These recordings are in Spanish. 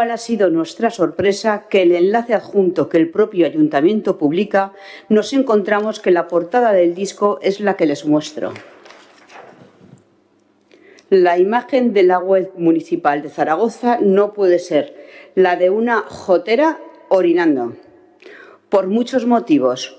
ha sido nuestra sorpresa que el enlace adjunto que el propio ayuntamiento publica nos encontramos que la portada del disco es la que les muestro. La imagen de la web municipal de Zaragoza no puede ser la de una jotera orinando, por muchos motivos.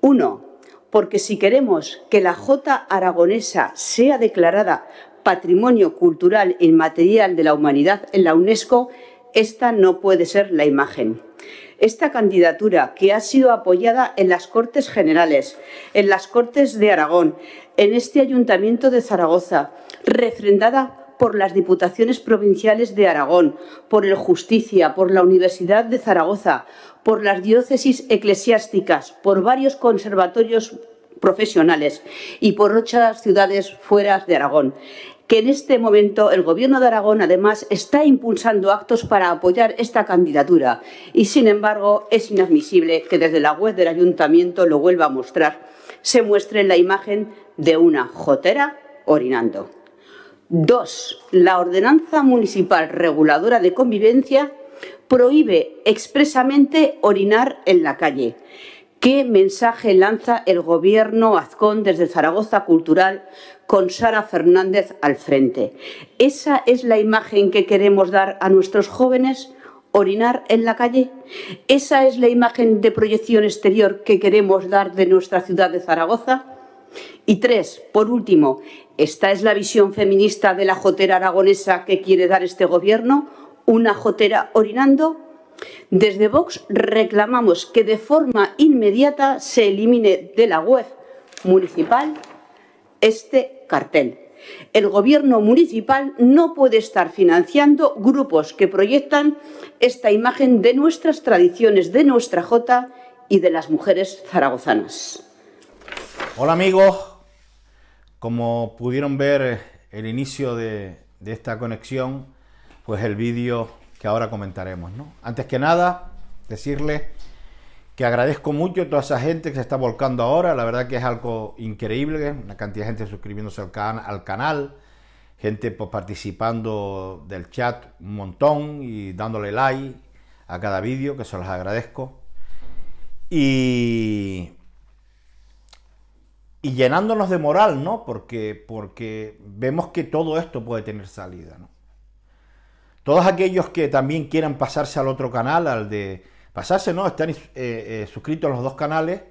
Uno, porque si queremos que la jota aragonesa sea declarada Patrimonio Cultural Inmaterial de la Humanidad en la UNESCO, esta no puede ser la imagen. Esta candidatura, que ha sido apoyada en las Cortes Generales, en las Cortes de Aragón, en este Ayuntamiento de Zaragoza, refrendada por las Diputaciones Provinciales de Aragón, por el Justicia, por la Universidad de Zaragoza, por las diócesis eclesiásticas, por varios conservatorios profesionales y por muchas ciudades fuera de Aragón que en este momento el Gobierno de Aragón además está impulsando actos para apoyar esta candidatura y sin embargo es inadmisible que desde la web del Ayuntamiento lo vuelva a mostrar, se muestre la imagen de una jotera orinando. Dos, la ordenanza municipal reguladora de convivencia prohíbe expresamente orinar en la calle ¿Qué mensaje lanza el gobierno azcón desde Zaragoza Cultural con Sara Fernández al frente? ¿Esa es la imagen que queremos dar a nuestros jóvenes? ¿Orinar en la calle? ¿Esa es la imagen de proyección exterior que queremos dar de nuestra ciudad de Zaragoza? Y tres, por último, ¿esta es la visión feminista de la jotera aragonesa que quiere dar este gobierno? ¿Una jotera orinando? Desde Vox reclamamos que de forma inmediata se elimine de la web municipal este cartel. El gobierno municipal no puede estar financiando grupos que proyectan esta imagen de nuestras tradiciones, de nuestra jota y de las mujeres zaragozanas. Hola amigos, como pudieron ver el inicio de, esta conexión, pues el vídeo que ahora comentaremos. ¿no? Antes que nada, decirles que agradezco mucho a toda esa gente que se está volcando ahora, la verdad que es algo increíble, la cantidad de gente suscribiéndose al, canal, gente pues, participando del chat un montón y dándole like a cada vídeo, que se los agradezco. Y, y llenándonos de moral, ¿no? Porque, porque vemos que todo esto puede tener salida, ¿no? Todos aquellos que también quieran pasarse al otro canal, al de... Pasarse, ¿no? Están eh, eh, suscritos a los dos canales.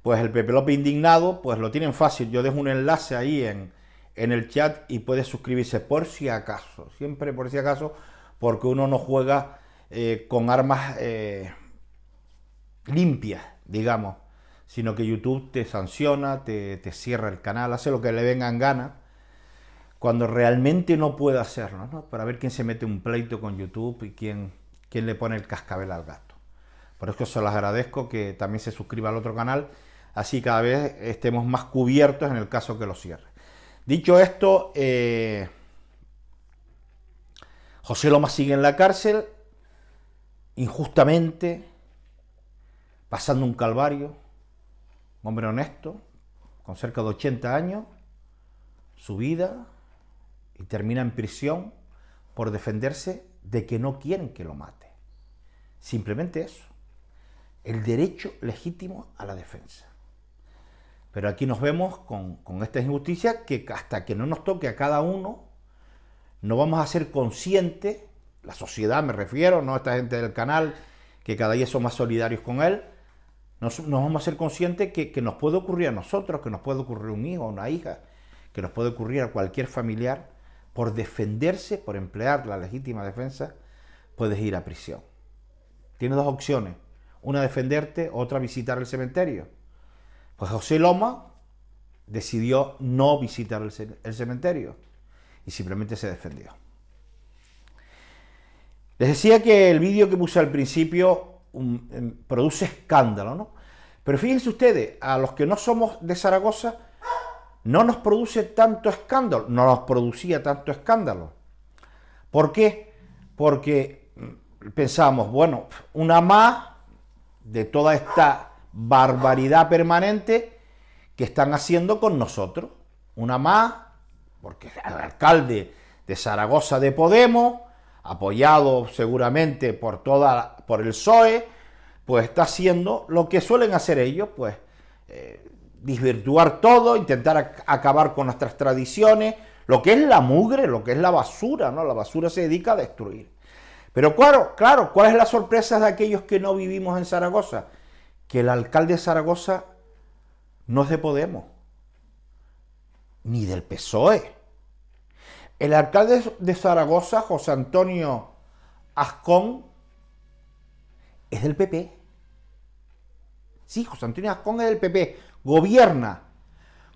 Pues el Pepe Lope Indignado, pues lo tienen fácil. Yo dejo un enlace ahí en, en el chat y puedes suscribirse por si acaso. Siempre por si acaso, porque uno no juega eh, con armas limpias, digamos. Sino que YouTube te sanciona, te, te cierra el canal, hace lo que le vengan ganas cuando realmente no puede hacerlo, para ver quién se mete un pleito con YouTube y quién, quién le pone el cascabel al gato. Por eso se los agradezco que también se suscriba al otro canal, así cada vez estemos más cubiertos en el caso que lo cierre. Dicho esto, eh, José Loma sigue en la cárcel, injustamente, pasando un calvario, hombre honesto, con cerca de 80 años, su vida, y termina en prisión por defenderse de que no quieren que lo mate. Simplemente eso. El derecho legítimo a la defensa. Pero aquí nos vemos con, esta injusticia que hasta que no nos toque a cada uno, no vamos a ser conscientes, la sociedad me refiero, no esta gente del canal, que cada día son más solidarios con él, no nos vamos a ser conscientes que, que nos puede ocurrir a nosotros, que nos puede ocurrir a un hijo, a una hija, que nos puede ocurrir a cualquier familiar por defenderse, por emplear la legítima defensa, puedes ir a prisión. Tienes dos opciones, una defenderte, otra visitar el cementerio. Pues José Loma decidió no visitar el cementerio y simplemente se defendió. Les decía que el vídeo que puse al principio em, produce escándalo, ¿no? Pero fíjense ustedes, a los que no somos de Zaragoza, no nos produce tanto escándalo, no nos producía tanto escándalo. ¿Por qué? Porque mm, pensamos, bueno, una más de toda esta barbaridad permanente que están haciendo con nosotros. Una más, porque el alcalde de Zaragoza de Podemos, apoyado seguramente por toda por el PSOE, pues está haciendo lo que suelen hacer ellos, pues eh, desvirtuar todo, intentar acabar con nuestras tradiciones, lo que es la mugre, lo que es la basura, ¿no? La basura se dedica a destruir. Pero claro, claro, ¿cuál es la sorpresa de aquellos que no vivimos en Zaragoza? Que el alcalde de Zaragoza no es de Podemos, ni del PSOE. El alcalde de Zaragoza, José Antonio Ascón, es del PP. Sí, José Antonio Ascón es del PP gobierna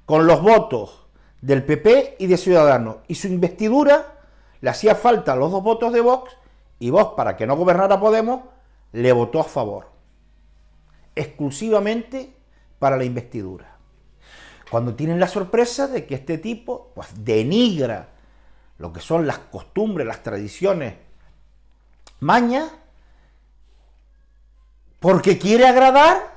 con los votos del PP y de Ciudadanos. Y su investidura le hacía falta los dos votos de Vox y Vox, para que no gobernara Podemos, le votó a favor. Exclusivamente para la investidura. Cuando tienen la sorpresa de que este tipo pues, denigra lo que son las costumbres, las tradiciones, maña porque quiere agradar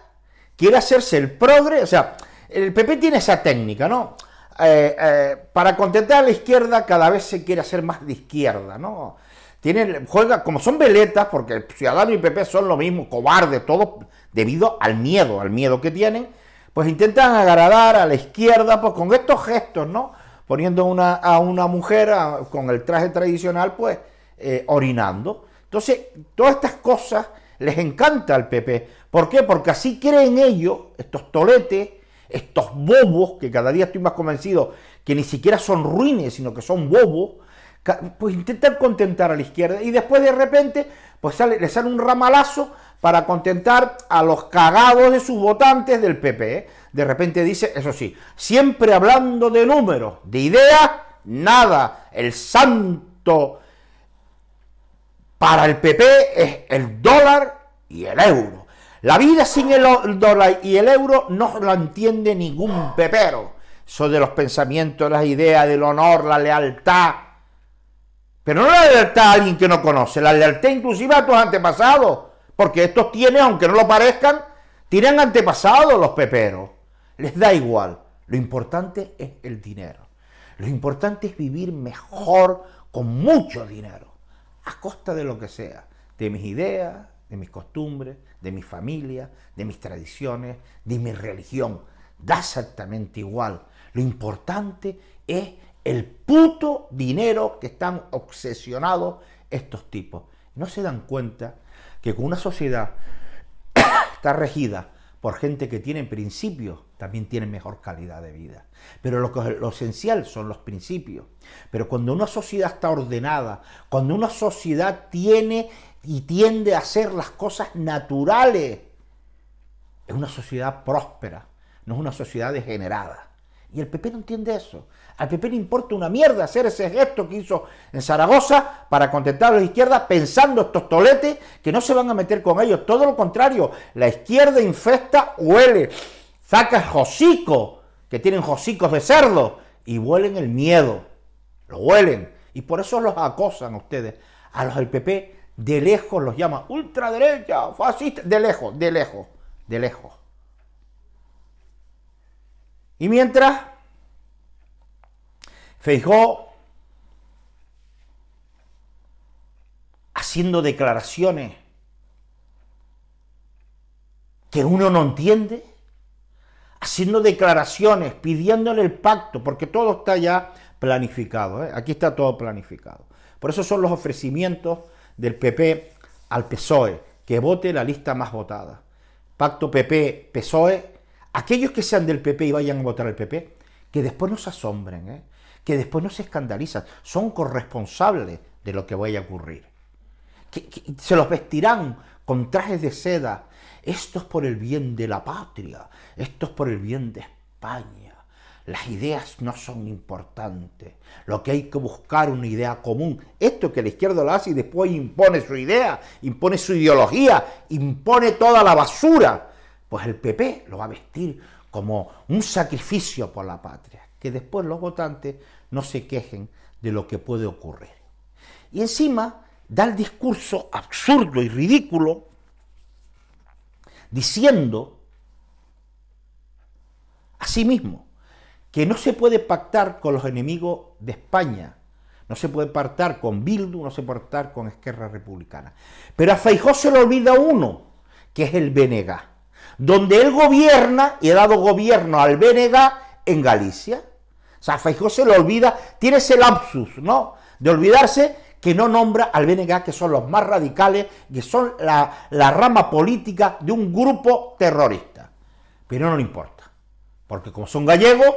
quiere hacerse el progre, o sea, el PP tiene esa técnica, ¿no? Eh, eh, para contentar a la izquierda cada vez se quiere hacer más de izquierda, ¿no? Tiene... juega, como son veletas, porque Ciudadanos y PP son lo mismo, cobardes, todos debido al miedo, al miedo que tienen, pues intentan agradar a la izquierda, pues con estos gestos, ¿no? Poniendo una, a una mujer con el traje tradicional, pues, eh, orinando. Entonces, todas estas cosas les encanta al PP. ¿Por qué? Porque así creen ellos, estos toletes, estos bobos, que cada día estoy más convencido que ni siquiera son ruines, sino que son bobos, pues intentan contentar a la izquierda y después de repente pues sale, le sale un ramalazo para contentar a los cagados de sus votantes del PP. ¿eh? De repente dice, eso sí, siempre hablando de números, de ideas, nada. El santo para el PP es el dólar y el euro. La vida sin el dólar y el euro no lo entiende ningún pepero. Eso de los pensamientos, las ideas, del honor, la lealtad. Pero no la lealtad a alguien que no conoce, la lealtad inclusive a tus antepasados. Porque estos tienen, aunque no lo parezcan, tienen antepasados los peperos. Les da igual. Lo importante es el dinero. Lo importante es vivir mejor con mucho dinero a costa de lo que sea, de mis ideas, de mis costumbres, de mi familia, de mis tradiciones, de mi religión. Da exactamente igual. Lo importante es el puto dinero que están obsesionados estos tipos. No se dan cuenta que con una sociedad está regida por gente que tiene principios también tienen mejor calidad de vida. Pero lo, esencial son los principios. Pero cuando una sociedad está ordenada, cuando una sociedad tiene y tiende a hacer las cosas naturales, es una sociedad próspera, no es una sociedad degenerada. Y el PP no entiende eso. Al PP no importa una mierda hacer ese gesto que hizo en Zaragoza para contentar a la izquierda pensando estos toletes que no se van a meter con ellos. Todo lo contrario, la izquierda infesta huele saca Josico, que tienen Josicos de cerdo, y huelen el miedo. Lo huelen. Y por eso los acosan ustedes. A los del PP de lejos los llama ultraderecha, fascista, de lejos, de lejos, de lejos. Y mientras, Feijó haciendo declaraciones que uno no entiende, haciendo declaraciones, pidiéndole el pacto, porque todo está ya planificado. ¿eh? Aquí está todo planificado. Por eso son los ofrecimientos del PP al PSOE, que vote la lista más votada. Pacto PP-PSOE, aquellos que sean del PP y vayan a votar al PP, que después no se asombren, ¿eh? que después no se escandalizan, son corresponsables de lo que vaya a ocurrir. se los vestirán con trajes de seda, esto es por el bien de la patria, esto es por el bien de España. Las ideas no son importantes. Lo que hay que buscar una idea común. Esto que la izquierda lo hace y después impone su idea, impone su ideología, impone toda la basura. Pues el PP lo va a vestir como un sacrificio por la patria. Que después los votantes no se quejen de lo que puede ocurrir. Y encima da el discurso absurdo y ridículo diciendo asimismo, mismo que no se puede pactar con los enemigos de España, no se puede pactar con Bildu, no se puede pactar con Esquerra Republicana. Pero a Feijó se le olvida uno, que es el BNG, donde él gobierna y ha dado gobierno al BNG en Galicia. O sea, a Feijó se le olvida, tiene ese lapsus, ¿no? De olvidarse que no nombra al BNG, que son los más radicales, que son la, rama política de un grupo terrorista. Pero no le importa, porque como son gallegos,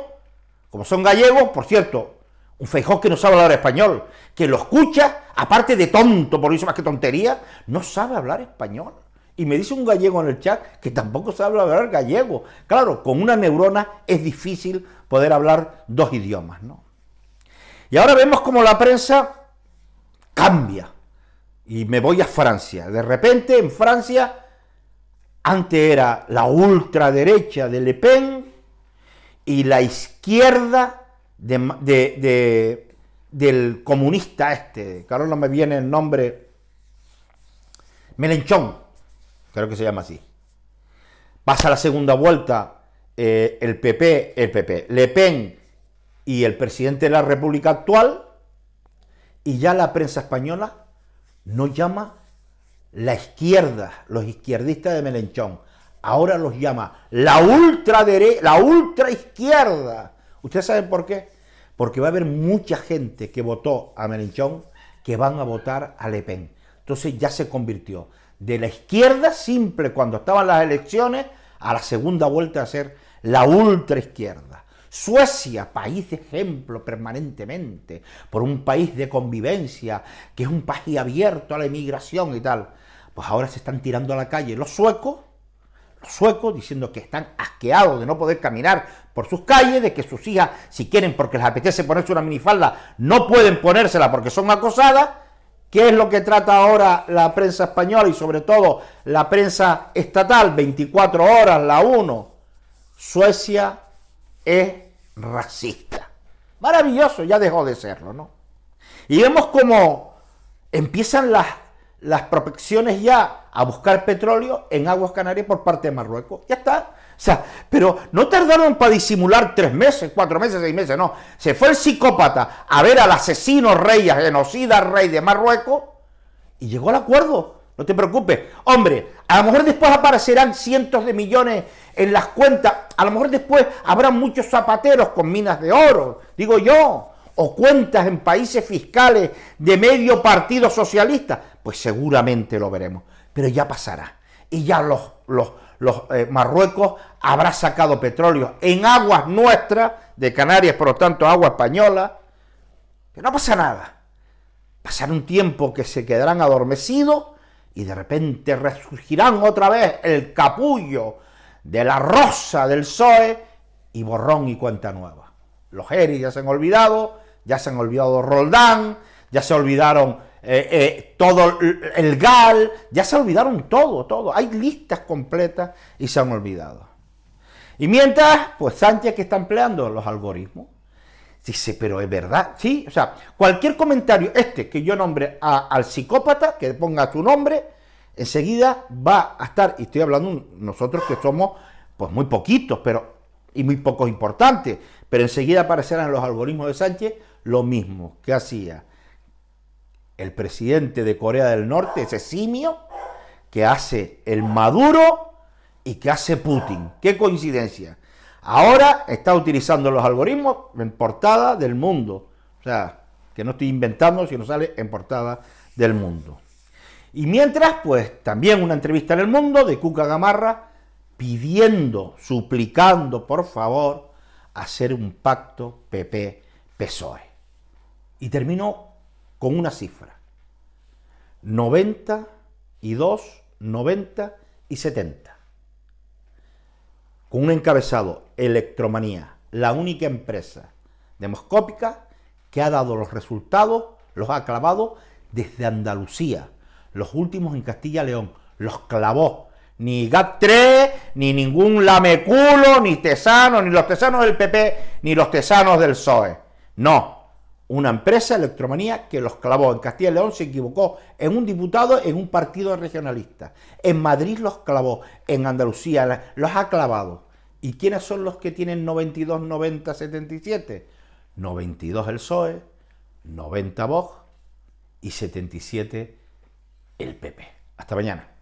como son gallegos, por cierto, un feijón que no sabe hablar español, que lo escucha, aparte de tonto, por eso más que tontería, no sabe hablar español. Y me dice un gallego en el chat que tampoco sabe hablar gallego. Claro, con una neurona es difícil poder hablar dos idiomas, ¿no? Y ahora vemos como la prensa cambia. Y me voy a Francia. De repente en Francia, antes era la ultraderecha de Le Pen y la izquierda del comunista este. Claro, no me viene el nombre. Melenchón, creo que se llama así. Pasa la segunda vuelta eh, el PP, el PP, Le Pen y el presidente de la República actual y ya la prensa española no llama la izquierda, los izquierdistas de Melenchón. Ahora los llama la ultraderecha, la ultraizquierda. ¿Ustedes saben por qué? Porque va a haber mucha gente que votó a Melenchón que van a votar a Le Pen. Entonces ya se convirtió de la izquierda simple cuando estaban las elecciones a la segunda vuelta a ser la ultra izquierda. Suecia, país de ejemplo permanentemente, por un país de convivencia, que es un país abierto a la inmigración y tal. Pues ahora se están tirando a la calle los suecos, los suecos diciendo que están asqueados de no poder caminar por sus calles, de que sus hijas, si quieren porque les apetece ponerse una minifalda, no pueden ponérsela porque son acosadas. ¿Qué es lo que trata ahora la prensa española y sobre todo la prensa estatal? 24 horas, la 1. Suecia es racista. Maravilloso, ya dejó de serlo, ¿no? Y vemos cómo empiezan las, las ya a buscar petróleo en aguas canarias por parte de Marruecos. Ya está. pero no tardaron para disimular tres meses, cuatro meses, seis meses, no. Se fue el psicópata a ver al asesino rey, al genocida rey de Marruecos y llegó al acuerdo. No te preocupes. Hombre, a lo mejor después aparecerán cientos de millones en las cuentas. A lo mejor después habrá muchos zapateros con minas de oro, digo yo. O cuentas en países fiscales de medio partido socialista. Pues seguramente lo veremos. Pero ya pasará. Y ya los, los, eh, Marruecos habrá sacado petróleo en aguas nuestras, de Canarias, por lo tanto agua española. que no pasa nada. Pasará un tiempo que se quedarán adormecidos y de repente resurgirán otra vez el capullo de la rosa del PSOE y borrón y cuenta nueva. Los Heris ya se han olvidado, ya se han olvidado Roldán, ya se olvidaron eh, eh, todo el GAL, ya se olvidaron todo, todo. Hay listas completas y se han olvidado. Y mientras, pues Sánchez que está empleando los algoritmos, Dice, pero es verdad, ¿sí? O sea, cualquier comentario, este que yo nombre al psicópata, que ponga su nombre, enseguida va a estar, y estoy hablando nosotros que somos pues muy poquitos, pero y muy pocos importantes, pero enseguida aparecerán los algoritmos de Sánchez lo mismo que hacía el presidente de Corea del Norte, ese simio, que hace el Maduro y que hace Putin. ¡Qué coincidencia! Ahora está utilizando los algoritmos en portada del mundo. O sea, que no estoy inventando, sino sale en portada del mundo. Y mientras, pues también una entrevista en el mundo de Cuca Gamarra pidiendo, suplicando, por favor, hacer un pacto PP-PSOE. Y terminó con una cifra. 90 y 2, 90 y 70 con un encabezado, Electromanía, la única empresa demoscópica que ha dado los resultados, los ha clavado desde Andalucía, los últimos en Castilla y León, los clavó. Ni GAT3, ni ningún lameculo, ni tesano, ni los tesanos del PP, ni los tesanos del PSOE. No, una empresa, Electromanía, que los clavó. En Castilla y León se equivocó en un diputado, en un partido regionalista. En Madrid los clavó, en Andalucía los ha clavado. ¿Y quiénes son los que tienen 92, 90, 77? 92 el PSOE, 90 Vox y 77 el PP. Hasta mañana.